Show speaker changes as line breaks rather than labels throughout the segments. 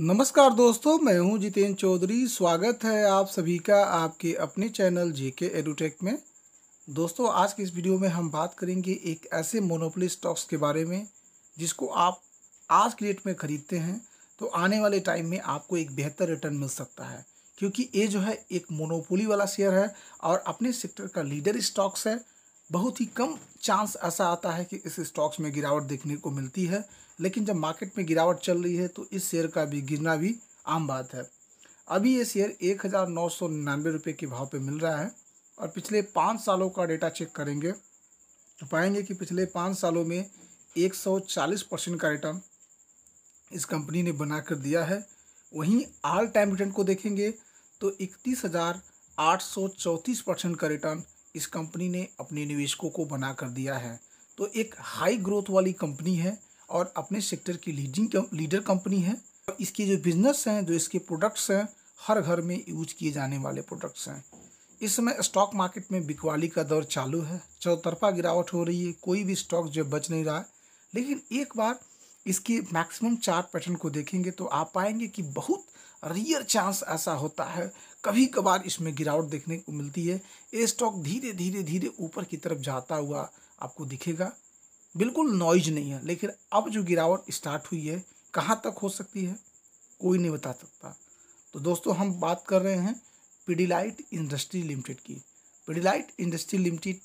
नमस्कार दोस्तों मैं हूं जितेंद्र चौधरी स्वागत है आप सभी का आपके अपने चैनल जीके एडुटेक में दोस्तों आज की इस वीडियो में हम बात करेंगे एक ऐसे मोनोपोली स्टॉक्स के बारे में जिसको आप आज की डेट में ख़रीदते हैं तो आने वाले टाइम में आपको एक बेहतर रिटर्न मिल सकता है क्योंकि ये जो है एक मोनोपोली वाला शेयर है और अपने सेक्टर का लीडर स्टॉक्स है बहुत ही कम चांस ऐसा आता है कि इस स्टॉक्स में गिरावट देखने को मिलती है लेकिन जब मार्केट में गिरावट चल रही है तो इस शेयर का भी गिरना भी आम बात है अभी ये शेयर एक हज़ार नौ सौ निन्यानवे रुपये के भाव पे मिल रहा है और पिछले पाँच सालों का डेटा चेक करेंगे तो पाएंगे कि पिछले पाँच सालों में एक सौ चालीस परसेंट का रिटर्न इस कंपनी ने बना कर दिया है वहीं आल टाइम रिटर्न को देखेंगे तो इकतीस हज़ार आठ सौ चौंतीस परसेंट का रिटर्न इस कंपनी ने अपने निवेशकों को बना कर दिया है तो एक हाई ग्रोथ वाली कंपनी है और अपने सेक्टर की लीडिंग लीडर कंपनी है इसके जो बिजनेस हैं जो इसके प्रोडक्ट्स हैं हर घर में यूज किए जाने वाले प्रोडक्ट्स हैं इस समय स्टॉक मार्केट में बिकवाली का दौर चालू है चौतरफा गिरावट हो रही है कोई भी स्टॉक जो बच नहीं रहा है लेकिन एक बार इसकी मैक्सिमम चार्ट पैटर्न को देखेंगे तो आप पाएंगे कि बहुत रियर चांस ऐसा होता है कभी कभार इसमें गिरावट देखने को मिलती है ये स्टॉक धीरे धीरे धीरे ऊपर की तरफ जाता हुआ आपको दिखेगा बिल्कुल नॉइज नहीं है लेकिन अब जो गिरावट स्टार्ट हुई है कहाँ तक हो सकती है कोई नहीं बता सकता तो दोस्तों हम बात कर रहे हैं पिडिलाइट इंडस्ट्री लिमिटेड की पिडिलाइट इंडस्ट्री लिमिटेड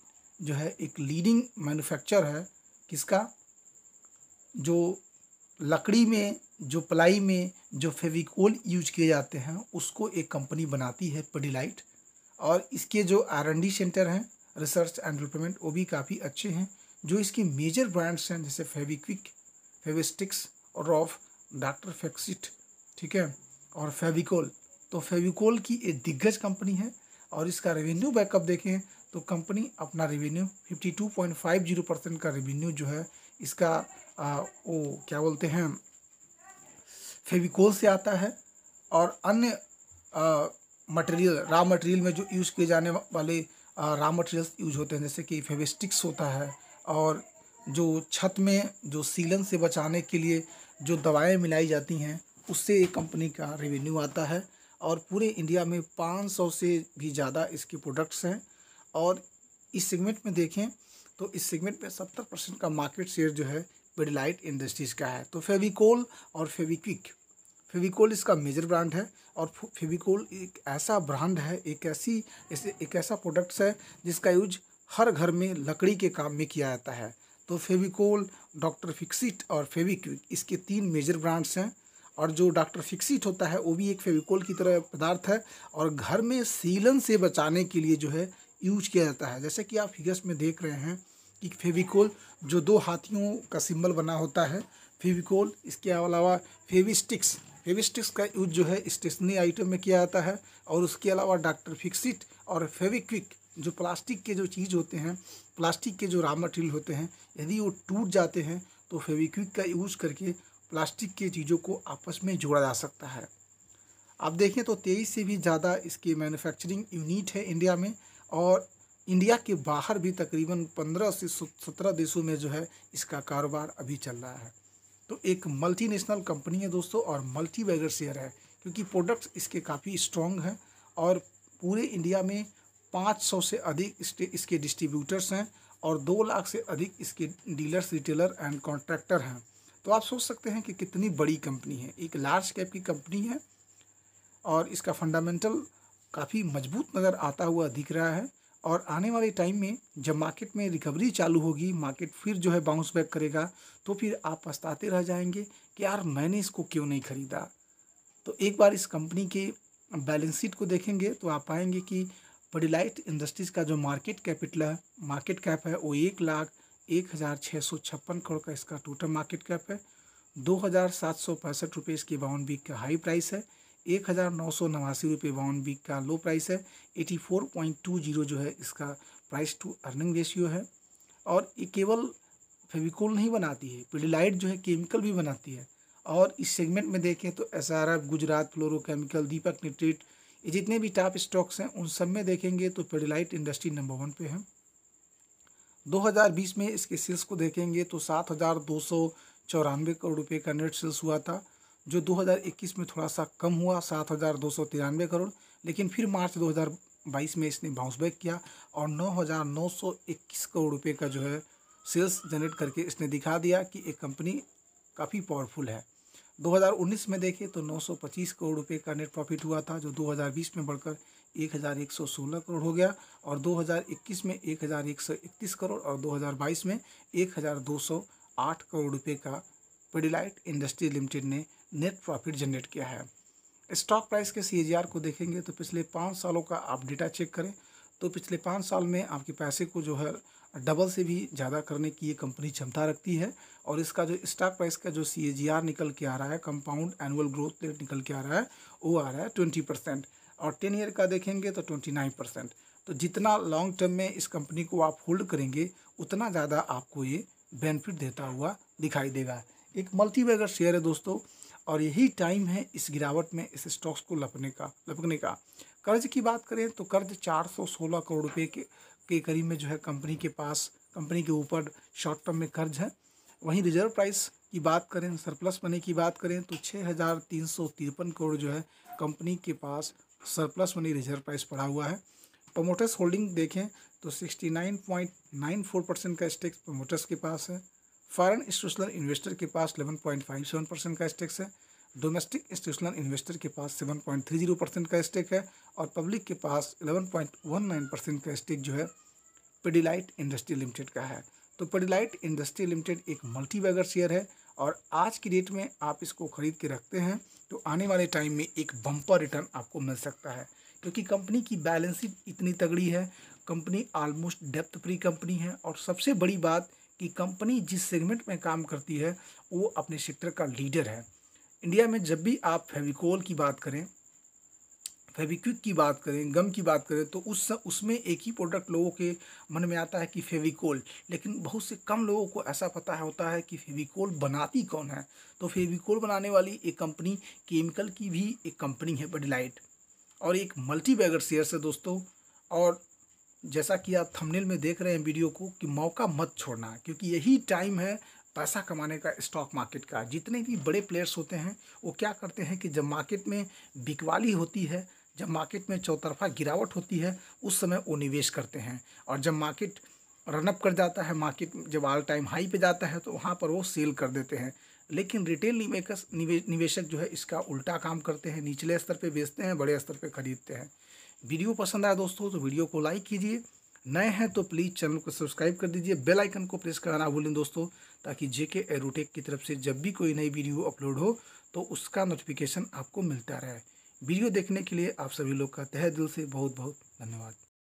जो है एक लीडिंग मैन्युफैक्चर है किसका जो लकड़ी में जो पलाई में जो फेविकोल यूज किए जाते हैं उसको एक कंपनी बनाती है पिडिलाइट और इसके जो आर एन डी सेंटर हैं रिसर्च एंड डेवलपमेंट वो भी काफ़ी अच्छे हैं जो इसकी मेजर ब्रांड्स हैं जैसे फेविक्विक फेविस्टिक्स और ऑफ डॉक्टर फैक्सिट ठीक है और फेविकोल तो फेविकोल की एक दिग्गज कंपनी है और इसका रेवेन्यू बैकअप देखें तो कंपनी अपना रेवेन्यू 52.50 परसेंट का रेवेन्यू जो है इसका आ, वो क्या बोलते हैं फेविकोल से आता है और अन्य मटेरियल रॉ मटेरियल में जो यूज़ किए जाने वाले रॉ मटेरियल्स यूज होते हैं जैसे कि फेविस्टिक्स होता है और जो छत में जो सीलन से बचाने के लिए जो दवाएँ मिलाई जाती हैं उससे एक कंपनी का रेवेन्यू आता है और पूरे इंडिया में 500 से भी ज़्यादा इसके प्रोडक्ट्स हैं और इस सेगमेंट में देखें तो इस सेगमेंट में 70 परसेंट का मार्केट शेयर जो है बिडलाइट इंडस्ट्रीज़ का है तो फेविकोल और फेविक्विक फेविकोल इसका मेजर ब्रांड है और फेविकोल एक ऐसा ब्रांड है एक ऐसी एक ऐसा प्रोडक्ट्स है जिसका यूज हर घर में लकड़ी के काम में किया जाता है तो फेविकोल डॉक्टर फिक्सिट और फेविक्विक इसके तीन मेजर ब्रांड्स हैं और जो डॉक्टर फिक्सिट होता है वो भी एक फेविकोल की तरह पदार्थ है और घर में सीलन से बचाने के लिए जो है यूज किया जाता है जैसे कि आप फिगर्स में देख रहे हैं कि फेविकोल जो दो हाथियों का सिंबल बना होता है फेविकोल इसके अलावा फेविस्टिक्स फेविस्टिक्स का यूज जो है स्टेशनरी आइटम में किया जाता है और उसके अलावा डॉक्टर फिक्सिट और फेविक्विक जो प्लास्टिक के जो चीज़ होते हैं प्लास्टिक के जो रॉ मटेरियल होते हैं यदि वो टूट जाते हैं तो फेविक्विक का यूज़ करके प्लास्टिक के चीज़ों को आपस में जोड़ा जा सकता है आप देखें तो तेईस से भी ज़्यादा इसकी मैन्युफैक्चरिंग यूनिट है इंडिया में और इंडिया के बाहर भी तकरीबन पंद्रह से सत्रह देशों में जो है इसका कारोबार अभी चल रहा है तो एक मल्टीनेशनल कंपनी है दोस्तों और मल्टी शेयर है क्योंकि प्रोडक्ट्स इसके काफ़ी स्ट्रॉन्ग हैं और पूरे इंडिया में 500 से अधिक इसके डिस्ट्रीब्यूटर्स हैं और दो लाख से अधिक इसके डीलर्स रिटेलर एंड कॉन्ट्रैक्टर हैं तो आप सोच सकते हैं कि कितनी बड़ी कंपनी है एक लार्ज कैप की कंपनी है और इसका फंडामेंटल काफ़ी मजबूत नज़र आता हुआ दिख रहा है और आने वाले टाइम में जब मार्केट में रिकवरी चालू होगी मार्केट फिर जो है बाउंस बैक करेगा तो फिर आप पछताते रह जाएंगे कि यार मैंने इसको क्यों नहीं ख़रीदा तो एक बार इस कंपनी के बैलेंस शीट को देखेंगे तो आप पाएंगे कि पडिलाइट इंडस्ट्रीज़ का जो मार्केट कैपिटल है मार्केट कैप है वो एक लाख एक हज़ार छः सौ छप्पन करोड़ का इसका टोटल मार्केट कैप है दो हज़ार सात सौ पैंसठ रुपये इसकी बावन बीक का हाई प्राइस है एक हज़ार नौ सौ नवासी रुपये बावन बीक का लो प्राइस है eighty four point two zero जो है इसका प्राइस टू अर्निंग रेशियो है और ये केवल फेविकोल नहीं बनाती है पिडिलाइट जो है केमिकल भी बनाती है और इस सेगमेंट में देखें तो एस गुजरात फ्लोरोकेमिकल दीपक निट्रेट जितने भी टॉप स्टॉक्स हैं उन सब में देखेंगे तो पेडिलाइट इंडस्ट्री नंबर वन पे है 2020 में इसके सेल्स को देखेंगे तो सात हज़ार दो सौ चौरानवे करोड़ रुपए का नेट सेल्स हुआ था जो 2021 में थोड़ा सा कम हुआ सात हज़ार दो सौ तिरानवे करोड़ लेकिन फिर मार्च 2022 में इसने बाउंस बैक किया और नौ हज़ार नौ सौ इक्कीस करोड़ रुपए का जो है सेल्स जनरेट करके इसने दिखा दिया कि एक कंपनी काफ़ी पावरफुल है 2019 में देखें तो 925 करोड़ रुपए का नेट प्रॉफिट हुआ था जो 2020 में बढ़कर 1116 करोड़ हो गया और 2021 में 1131 करोड़ और 2022 में 1208 करोड़ रुपए का पेडिलाइट इंडस्ट्री लिमिटेड ने नेट प्रॉफिट जनरेट किया है स्टॉक प्राइस के सी को देखेंगे तो पिछले पाँच सालों का आप डेटा चेक करें तो पिछले पाँच साल में आपके पैसे को जो है डबल से भी ज़्यादा करने की ये कंपनी क्षमता रखती है और इसका जो स्टॉक प्राइस का जो सी निकल के आ रहा है कंपाउंड एनुअल ग्रोथ रेट निकल के आ रहा है वो आ रहा है ट्वेंटी परसेंट और टेन ईयर का देखेंगे तो ट्वेंटी नाइन परसेंट तो जितना लॉन्ग टर्म में इस कंपनी को आप होल्ड करेंगे उतना ज़्यादा आपको ये बेनिफिट देता हुआ दिखाई देगा एक मल्टीवेगर शेयर है दोस्तों और यही टाइम है इस गिरावट में इस स्टॉक्स को लपने का लपकने का कर्ज की बात करें तो कर्ज 416 करोड़ रुपए के के करीब में जो है कंपनी के पास कंपनी के ऊपर शॉर्ट टर्म में कर्ज है वहीं रिजर्व प्राइस की बात करें सरप्लस मनी की बात करें तो छः हज़ार तीन सौ तिरपन करोड़ जो है कंपनी के पास सरप्लस मनी रिजर्व प्राइस पड़ा हुआ है प्रमोटर्स होल्डिंग देखें तो sixty nine point nine four percent का स्टेक प्रमोटर्स के पास है फॉरेन इंस्टीट्यूशनल इन्वेस्टर के पास 11.57 परसेंट का स्टेक्स है डोमेस्टिक इंस्टीट्यूशनल इन्वेस्टर के पास 7.30 परसेंट का स्टेक है और पब्लिक के पास 11.19 परसेंट का स्टेक जो है पेडिलाइट इंडस्ट्री लिमिटेड का है तो पेडिलाइट इंडस्ट्री लिमिटेड एक मल्टी बैगर शेयर है और आज की डेट में आप इसको खरीद के रखते हैं तो आने वाले टाइम में एक बम्पर रिटर्न आपको मिल सकता है क्योंकि कंपनी की बैलेंस शीट इतनी तगड़ी है कंपनी ऑलमोस्ट डेप्थ फ्री कंपनी है और सबसे बड़ी बात कि कंपनी जिस सेगमेंट में काम करती है वो अपने सेक्टर का लीडर है इंडिया में जब भी आप फेविकोल की बात करें फेविक्विक की बात करें गम की बात करें तो उस उसमें एक ही प्रोडक्ट लोगों के मन में आता है कि फेविकोल लेकिन बहुत से कम लोगों को ऐसा पता है होता है कि फेविकोल बनाती कौन है तो फेविकोल बनाने वाली एक कंपनी केमिकल की भी एक कंपनी है बडिलाइट और एक मल्टी बैगर शेयर है दोस्तों और जैसा कि आप थंबनेल में देख रहे हैं वीडियो को कि मौका मत छोड़ना क्योंकि यही टाइम है पैसा कमाने का स्टॉक मार्केट का जितने भी बड़े प्लेयर्स होते हैं वो क्या करते हैं कि जब मार्केट में बिकवाली होती है जब मार्केट में चौतरफा गिरावट होती है उस समय वो निवेश करते हैं और जब मार्केट रनअप कर जाता है मार्केट जब ऑल टाइम हाई पे जाता है तो वहाँ पर वो सेल कर देते हैं लेकिन रिटेल निवेश निवेशक जो है इसका उल्टा काम करते हैं निचले स्तर पे बेचते हैं बड़े स्तर पे खरीदते हैं वीडियो पसंद आया दोस्तों तो वीडियो को लाइक कीजिए नए हैं तो प्लीज़ चैनल को सब्सक्राइब कर दीजिए बेल आइकन को प्रेस करना ना भूलें दोस्तों ताकि जेके एरोटेक की तरफ से जब भी कोई नई वीडियो अपलोड हो तो उसका नोटिफिकेशन आपको मिलता रहे वीडियो देखने के लिए आप सभी लोग का तह दिल से बहुत बहुत धन्यवाद